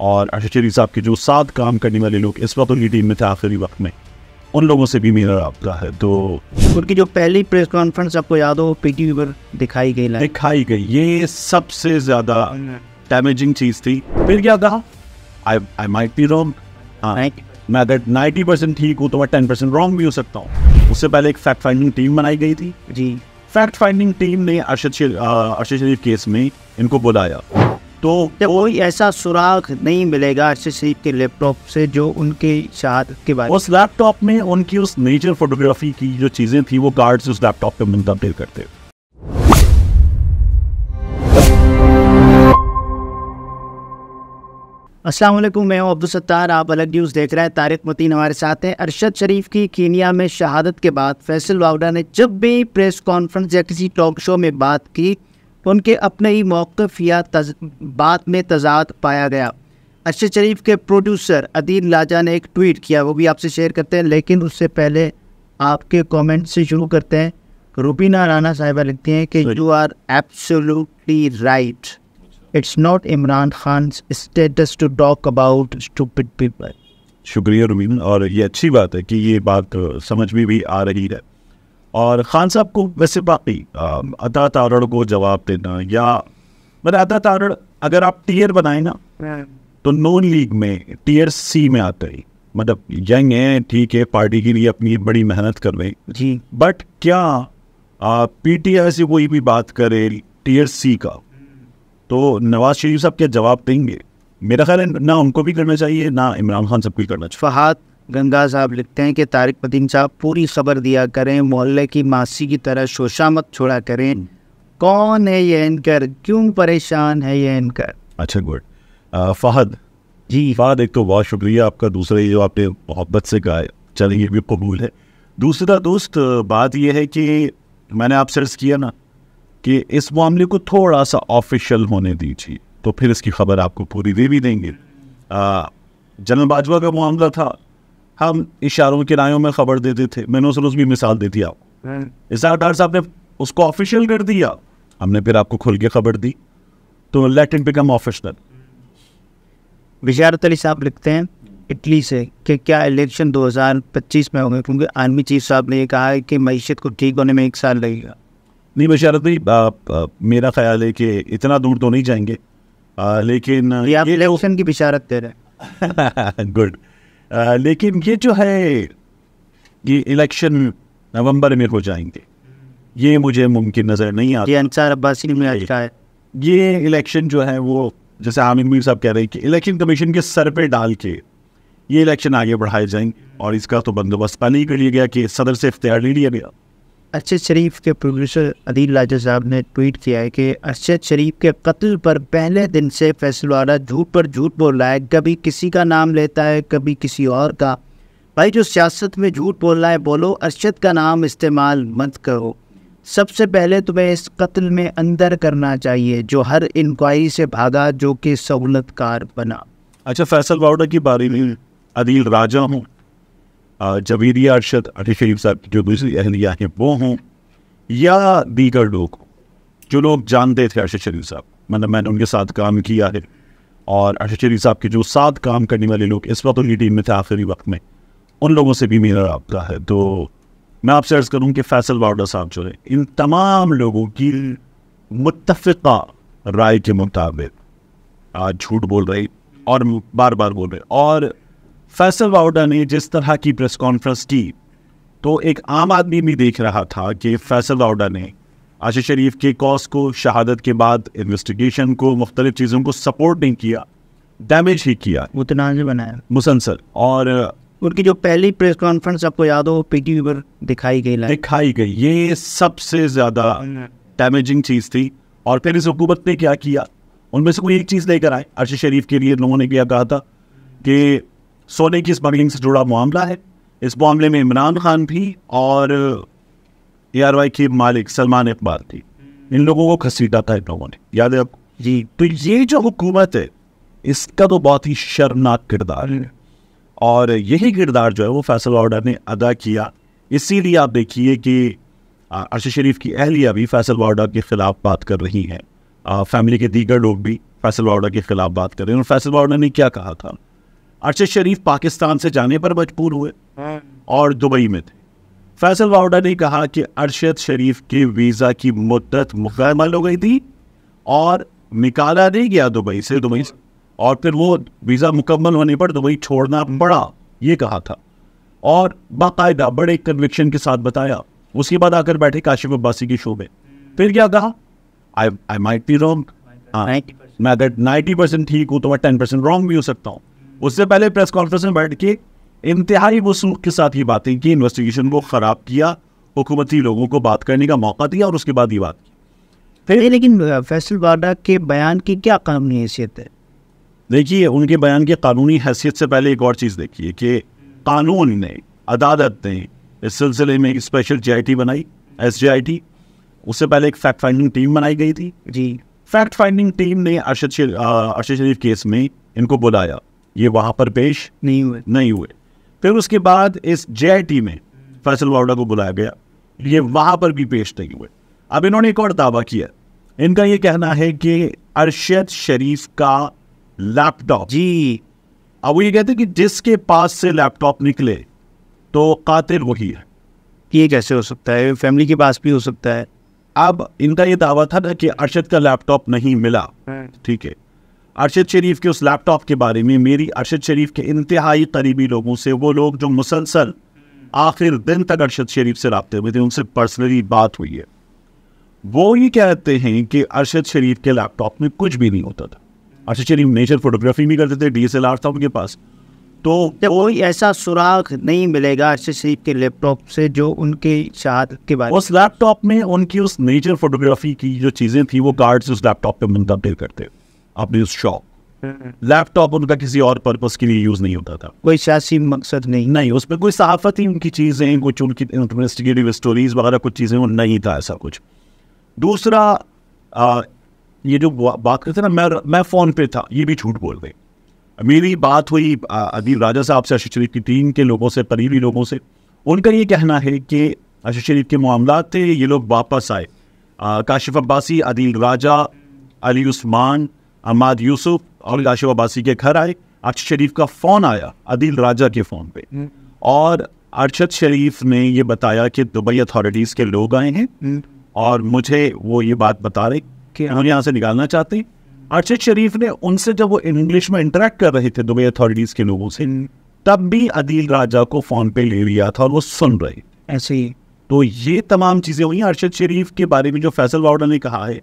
और अर्शद साहब के जो साथ काम करने वाले लोग इस वक्त उनकी टीम में थे आखिरी वक्त में उन लोगों से भी मेरा रबता है तो उनकी जो पहली प्रेस कॉन्फ्रेंस आपको याद हो पी टी पर दिखाई गई दिखाई गई ये सबसे ज़्यादा डैमेजिंग हम्म। चीज़ थी फिर क्या था I I might be wrong मैं अगर नाइन्टी परसेंट ठीक हूँ तो मैं टेन परसेंट रॉन्ग भी हो सकता हूँ उससे पहले एक फैक्ट फाइंडिंग टीम बनाई गई थी जी फैक्ट फाइंडिंग टीम ने अर्शद अर्शद शरीफ केस में इनको बुलाया तो कोई ऐसा सुराग नहीं मिलेगा ऐसे शरीफ के लैपटॉप से जो उनके शहादत के बारे उस लैपटॉप में उनकी उस नेचर फोटोग्राफी की जो चीज़ें थी वो कार्ड्स उस लैपटॉप पे मुंतकिल करते असलम मैं हूँ अब्दुल सत्तार आप अलग न्यूज़ देख रहे हैं तारिक मतीन हमारे साथ हैं अरशद शरीफ की कीनिया में शहादत के बाद फैसल वावडा ने जब भी प्रेस कॉन्फ्रेंस या किसी टॉक शो में बात की उनके अपने ही मौक़ या तज, बात में तजाद पाया गया अरशद शरीफ के प्रोड्यूसर अदीन लाजा ने एक ट्वीट किया वो भी आपसे शेयर करते हैं लेकिन उससे पहले आपके कमेंट से शुरू करते हैं रूबीना राना साहिबा लिखती हैं कि you are absolutely right it's not Imran Khan status to talk about stupid people शुक्रिया रूबीना और ये अच्छी बात है कि ये बात समझ में भी आ रही है और ख़ान साहब को वैसे बाकी अदा तारण को जवाब देना या मतलब अदा तारण अगर आप टीयर बनाए ना हाँ। तो नॉन लीग में टीयर सी में आते ही मतलब यंग है ठीक है पार्टी के लिए अपनी बड़ी मेहनत कर रहे जी बट क्या पी टी आई से कोई भी बात करे टीयर सी का तो नवाज शरीफ साहब क्या जवाब देंगे मेरा ख्याल है ना उनको भी करना चाहिए ना इमरान खान सबको करना चाहिए फहाद गंगा साहब लिखते हैं कि तारिक पतीन साहब पूरी खबर दिया करें मोहल्ले की मासी की तरह शोशा मत छोड़ा करें कौन है ये एनकर क्यों परेशान है ये एनकर अच्छा गुड फहद जी फहद एक तो बहुत शुक्रिया आपका दूसरा ये जो आपने मोहब्बत से कहा चल ये भी कबूल है दूसरा दोस्त बात यह है कि मैंने आपसे अर्ज किया ना कि इस मामले को थोड़ा सा ऑफिशियल होने दीजिए तो फिर इसकी खबर आपको पूरी दे भी देंगे जनरल बाजवा का मामला था हम इशारों किरायों में खबर देते थे मैंने उस रोज भी मिसाल दे दिया हाँ। इसहाक डार साहब ने उसको ऑफिशियल कर दिया हमने फिर आपको खुल के खबर दी तो let in become official Wizarat Ali साहब लिखते हैं इटली से कि क्या इलेक्शन 2025 में होंगे क्योंकि आर्मी चीफ साहब ने यह कहा है कि मीशत को ठीक होने में एक साल लगेगा नहीं बशारत भाई मेरा ख्याल है कि इतना दूर तो नहीं जाएंगे आ, लेकिन ये इलेक्शन की बिशारत दे रहे गुड लेकिन ये जो है ये इलेक्शन नवंबर में हो जाएंगे ये मुझे मुमकिन नज़र नहीं आता ये अंसार अब्बास में अच्छा है ये इलेक्शन जो है वो जैसे आमिर मीर साहब कह रहे हैं कि इलेक्शन कमीशन के सर पे डाल के ये इलेक्शन आगे बढ़ाए जाएंगे और इसका तो बंदोबस्त पहले ही कर लिया गया कि सदर से इख्तियार ले लिया गया अरशद शरीफ के प्रोड्यूसर अदील लाजा साहब ने ट्वीट किया है कि अरशद शरीफ के कत्ल पर पहले दिन से फैसलवाला झूठ पर झूठ बोल रहा है कभी किसी का नाम लेता है कभी किसी और का भाई जो सियासत में झूठ बोल रहा है बोलो अरशद का नाम इस्तेमाल मत करो सबसे पहले तुम्हें इस कत्ल में अंदर करना चाहिए जो हर इंक्वायरी से भागा जो कि सहूलतकार बना अच्छा फैसल बावड़ा की बारी में अदील राजा हूँ जवीरिया अरशद अली शरीफ साहब की जो दूसरी अहलिया हैं वो हों या दीगर लोग जो लोग जानते थे अरशद शरीफ साहब मतलब मैंने उनके साथ काम किया है और अरशद शरीफ साहब के जो साथ काम करने वाले लोग इस वक्त उनकी टीम में थे आखिरी वक्त में उन लोगों से भी मेरा रबता है तो मैं आपसे अर्ज़ करूँ कि फैसल वावडा साहब जो है इन तमाम लोगों की मुतफ़ा राय के मुताबिक आज झूठ बोल रही और बार बार बोल रहे और फैसल वाउडा ने जिस तरह की प्रेस कॉन्फ्रेंस की तो एक आम आदमी भी देख रहा था कि फैसल वाउडा ने आशीष शरीफ के कॉज को शहादत के बाद इन्वेस्टिगेशन को मुख्तलिफ चीज़ों को सपोर्ट नहीं किया डैमेज ही किया मुतनाज तो बनाया मुसलसल और उनकी जो पहली प्रेस कॉन्फ्रेंस आपको याद हो पीटी पर दिखाई गई दिखाई गई ये सबसे ज़्यादा डैमेजिंग चीज़ थी और फिर इस हुकूमत ने क्या किया उनमें से कोई एक चीज़ लेकर आए अर्शद शरीफ के लिए लोगों ने क्या कहा था कि सोने की स्मगलिंग से जुड़ा मामला है इस मामले में इमरान खान भी और ए आर वाई की मालिक सलमान इकबाल थी इन लोगों को खसीटा था इन लोगों ने याद है आपको जी तो ये जो हुकूमत है इसका तो बहुत ही शर्मनाक किरदार है और यही किरदार जो है वो फैसल वार्डर ने अदा किया इसीलिए आप देखिए कि अर्शद शरीफ की अहलिया भी फैसल वाडा के ख़िलाफ़ बात कर रही हैं फैमिली के दीगर लोग भी फैसल वाडा के ख़िलाफ़ बात कर रहे हैं और फैसल वार्डर ने क्या कहा था अरशद शरीफ पाकिस्तान से जाने पर मजबूर हुए हाँ। और दुबई में थे फैसल वाउडा ने कहा कि अरशद शरीफ के वीज़ा की मुद्दत मुकम्मल हो गई थी और निकाला नहीं गया दुबई से दुबई से और फिर वो वीज़ा मुकम्मल होने पर दुबई छोड़ना पड़ा ये कहा था और बाकायदा बड़े कन्विक्शन के साथ बताया उसके बाद आकर बैठे काशिफ अब्बासी के शो में फिर क्या कहा I I might be wrong मैं अगर नाइन्टी परसेंट ठीक हूँ तो मैं टेन परसेंट रॉन्ग भी हो सकता हूँ उससे पहले प्रेस कॉन्फ्रेंस में बैठ के इंतहाई वसूख के साथ ये बातें की इन्वेस्टिगेशन को ख़राब किया हुकूमती लोगों को बात करने का मौका दिया और उसके बाद ये बात की फिर लेकिन फैसल वाडा के बयान की क्या कानूनी हैसियत है देखिए उनके बयान की कानूनी हैसियत से पहले एक और चीज़ देखिए कि कानून ने अदालत ने इस सिलसिले में एक स्पेशल जे बनाई एस उससे पहले एक फैक्ट फाइंडिंग टीम बनाई गई थी जी फैक्ट फाइंडिंग टीम ने अरशद शरीफ केस में इनको बुलाया ये वहां पर पेश नहीं हुए नहीं हुए फिर उसके बाद इस जे में फैसल वावड़ा को बुलाया गया ये वहां पर भी पेश नहीं हुए अब इन्होंने एक और दावा किया इनका ये कहना है कि अरशद शरीफ का लैपटॉप जी अब वो ये कहते हैं कि जिसके पास से लैपटॉप निकले तो कातिल वही है ये कैसे हो सकता है फैमिली के पास भी हो सकता है अब इनका ये दावा था ना कि अरशद का लैपटॉप नहीं मिला हाँ। ठीक है अरशद शरीफ के उस लैपटॉप के बारे में मेरी अरशद शरीफ के इंतहाई करीबी लोगों से वो लोग जो मुसलसल आखिर दिन तक अरशद शरीफ से रबते हुए थे उनसे पर्सनली बात हुई है वो ये कहते हैं कि अरशद शरीफ के लैपटॉप में कुछ भी नहीं होता था अरशद शरीफ नेचर फोटोग्राफी भी करते थे डी था उनके पास तो कोई ऐसा सुराग नहीं मिलेगा अरशद शरीफ के लैपटॉप से जो उनके शहादत के बारे उस लैपटॉप में उनकी उस नेचर फोटोग्राफी की जो चीज़ें थी वो कार्ड्स उस लैपटॉप पर मुंतकिल करते अपने उस शॉप लैपटॉप हम्म। उनका किसी और पर्पस के लिए यूज नहीं होता था कोई सियासी मकसद नहीं नहीं उसमें कोई सहाफती उनकी चीज़ें कुछ उनकी इन्वेस्टिगेटिव स्टोरीज वगैरह कुछ चीज़ें वो नहीं था ऐसा कुछ दूसरा आ, ये जो बात करते ना मैं मैं फ़ोन पे था ये भी झूठ बोल गए मेरी बात हुई अदीब राजा साहब से अशर शरीफ की टीम के लोगों से करीबी लोगों से उनका ये कहना है कि अशर शरीफ के मामला थे ये लोग वापस आए काशिफ अब्बासी अदील राजा अली उस्मान अहमद यूसुफ और काशिफ अब्बासी के घर आए अर्शद शरीफ का फ़ोन आया अदील राजा के फ़ोन पे हम्म। और अरशद शरीफ ने ये बताया कि दुबई अथॉरिटीज़ के लोग आए हैं हम्म। और मुझे वो ये बात बता रहे कि हम यहाँ से निकालना चाहते हैं अरशद शरीफ ने उनसे जब वो इंग्लिश में इंटरेक्ट कर रहे थे दुबई अथॉरिटीज़ के लोगों से हम्म। तब भी अदिल राजा को फ़ोन पे ले लिया था और वो सुन रहे ऐसे ही तो ये तमाम चीज़ें हुई अरशद शरीफ के बारे में जो फैसल वाडा ने कहा है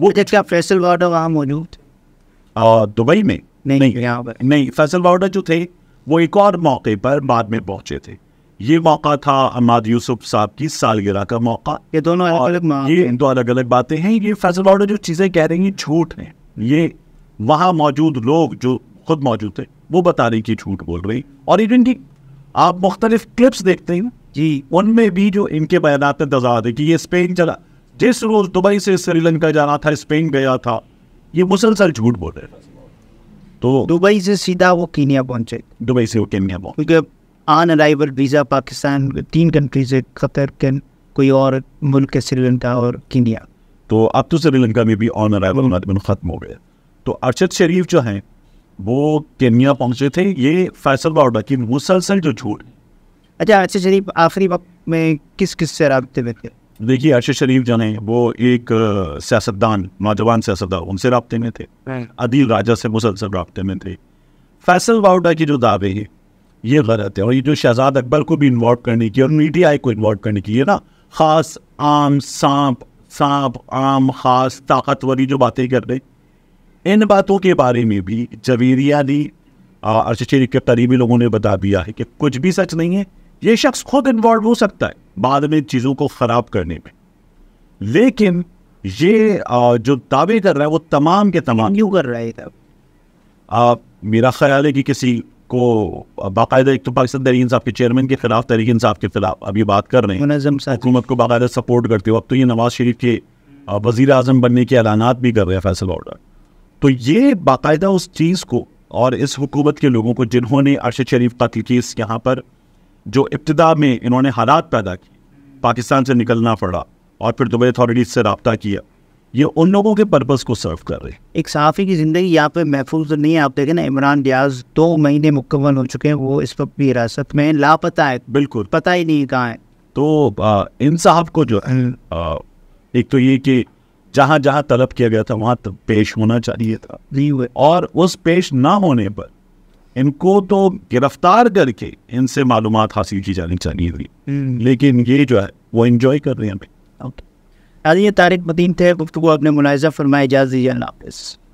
वो क्या अच्छा, अच्छा, फैसल वाडा वहाँ मौजूद दुबई में नहीं नहीं, नहीं फैसल वावडा जो थे वो एक और मौके पर बाद में पहुंचे थे ये मौका था अहमद यूसुफ साहब की सालगिरह का मौका ये दोनों अलग ये दो अलग अलग बातें हैं ये फैसल वावडा जो चीज़ें कह रही हैं झूठ हैं ये वहाँ मौजूद लोग जो खुद मौजूद थे वो बता रही कि झूठ बोल रही और इवन की आप मुख्तलिफ क्लिप्स देखते हैं जी उनमें भी जो इनके बयान में दर्जा दे कि ये स्पेन चला जिस रोज़ दुबई से श्रीलंका जाना था स्पेन गया था ये मुसलसल झूठ बोल रहे हैं तो दुबई से सीधा वो कीनिया पहुंचे दुबई से वो कीनिया पहुंचे क्योंकि आन अराइवल वीज़ा पाकिस्तान तीन कंट्रीज है खतर कैन कोई और मुल्क है श्रीलंका और कीनिया तो अब तो श्रीलंका में भी ऑन अराइवल ख़त्म हो गए तो अरशद शरीफ जो हैं वो केन्या पहुंचे थे ये फैसल बाउडा की मुसलसल जो झूठ अच्छा अरशद शरीफ आखिरी वक्त में किस किस से रबते में थे देखिए अर्चेशरणम जाने वो एक سیاستدان મહાદવાન સસવડાન ઉનસે ラ પતે મેથે અદિલ રાજા સે મુસલસબ ラ પતે મેથે ફૈસલ બૌડર કે જો દાવે હે યે ગરત હે ઓર યે જો શહઝાદ અકબર કો ભી ઇનવોલ્વ કરને કી ઓર નીટી આઈ કો ઇનવોલ્વ કરને કી હે ના ખાસ આમ સાંપ સાબ આમ ખાસ તાકતવરી જો બાતે કર રહે ઇન બાતો કે બારે મે ભી જવીરિયાની અર્ચેશિરનકપતરી ભી લોગોને બતા દિયા હે કે કુછ ભી સચ નહીં હે યે શખ્સ ખુદ ઇનવોલ્વ હો સકતા હૈ बाद में चीज़ों को ख़राब करने में लेकिन ये जो दावे कर रहा है वो तमाम के तमाम क्यों कर रहा है तब मेरा ख्याल है कि किसी को बाकायदा एक तो पाकिस्तान तहरीक इंसाफ के चेयरमैन के खिलाफ तहरीक इंसाफ के खिलाफ अब ये बात कर रहे हैं हुकूमत को बाकायदा सपोर्ट करते हो अब तो ये नवाज शरीफ के वज़ी अजम बनने के ऐलान भी कर रहे हैं फैसल ऑर्डर तो ये बाकायदा उस चीज़ को और इस हुकूमत के लोगों को जिन्होंने अरशद शरीफ कत्ल केस यहाँ पर जो इब्तदा में इन्होंने हालात पैदा किए पाकिस्तान से निकलना पड़ा और फिर दुबई अथॉरिटीज़ से रबता किया ये उन लोगों के पर्पज़ को सर्व कर रहे हैं एक सहाफ़ी की ज़िंदगी यहाँ पे महफूज नहीं है आप देखें ना इमरान रियाज दो महीने मुकम्मल हो चुके हैं वो इस वक्त भी हिरासत में लापता है बिल्कुल पता ही नहीं कहाँ है तो आ, इन साहब को जो है एक तो ये कि जहाँ जहाँ तलब किया गया था वहाँ तो पेश होना चाहिए था और उस पेश ना होने पर इनको तो गिरफ्तार करके इनसे मालूम हासिल की जानी चाहिए थी हम्म। लेकिन ये जो है वो इन्जॉय कर रहे हैं अभी ये तारिक मदीन थे गुफ्तु अपने मुलायजा फरमाए इजाज़ दीजिए